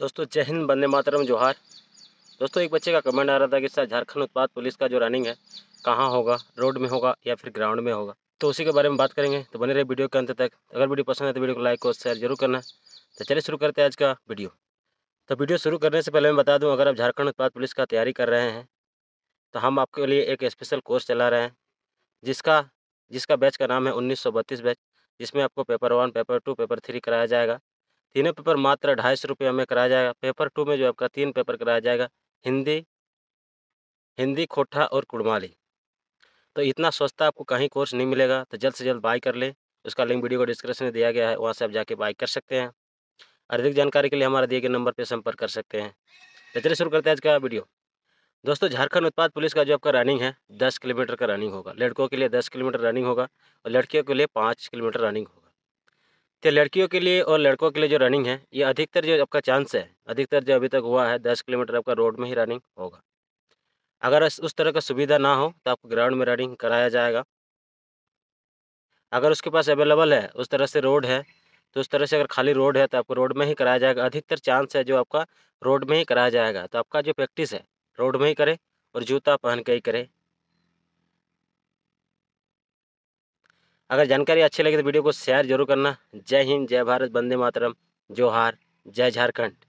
दोस्तों जय हिंद बंदे मातरम जोहार दोस्तों एक बच्चे का कमेंट आ रहा था कि सर झारखंड उत्पाद पुलिस का जो रनिंग है कहाँ होगा रोड में होगा या फिर ग्राउंड में होगा तो उसी के बारे में बात करेंगे तो बने रहे वीडियो के अंत तक अगर वीडियो पसंद है तो वीडियो को लाइक और शेयर जरूर करना तो चलिए शुरू करते हैं आज का वीडियो तो वीडियो शुरू करने से पहले मैं बता दूँ अगर आप झारखंड उत्पाद पुलिस का तैयारी कर रहे हैं तो हम आपके लिए एक स्पेशल कोर्स चला रहे हैं जिसका जिसका बैच का नाम है उन्नीस बैच जिसमें आपको paper one paper two paper three कराया जाएगा तीनों पेपर मात्र ढाई सौ रुपये में कराया जाएगा पेपर टू में जो आपका तीन पेपर कराया जाएगा हिंदी हिंदी खोटा और कुड़माली तो इतना सस्ता आपको कहीं कोर्स नहीं मिलेगा तो जल्द से जल्द बाई कर लें उसका लिंक वीडियो को डिस्क्रिप्शन में दिया गया है वहाँ से आप जाके बाई कर सकते हैं अधिक जानकारी के लिए हमारा दिए गए नंबर पर संपर्क कर सकते हैं तो चलिए शुरू करते हैं आज का वीडियो दोस्तों झारखंड उत्पाद पुलिस का जो आपका रनिंग है दस किलोमीटर का रनिंग होगा लड़कों के लिए दस किलोमीटर रनिंग होगा और लड़कियों के लिए पाँच किलोमीटर रनिंग होगा तो लड़कियों के लिए और लड़कों के लिए जो रनिंग है ये अधिकतर जो आपका चांस है अधिकतर जो अभी तक हुआ है दस किलोमीटर आपका रोड में ही रनिंग होगा अगर उस तरह का सुविधा ना हो तो आपको ग्राउंड में रनिंग कराया जाएगा अगर उसके पास अवेलेबल है उस तरह से रोड है तो उस तरह से अगर खाली रोड है तो आपको रोड में ही कराया जाएगा अधिकतर चांस है जो आपका रोड में ही कराया जाएगा तो आपका जो प्रैक्टिस है रोड में ही करें और जूता पहन के ही करें अगर जानकारी अच्छी लगे तो वीडियो को शेयर जरूर करना जय हिंद जय भारत वंदे मातरम जोहार जय झारखंड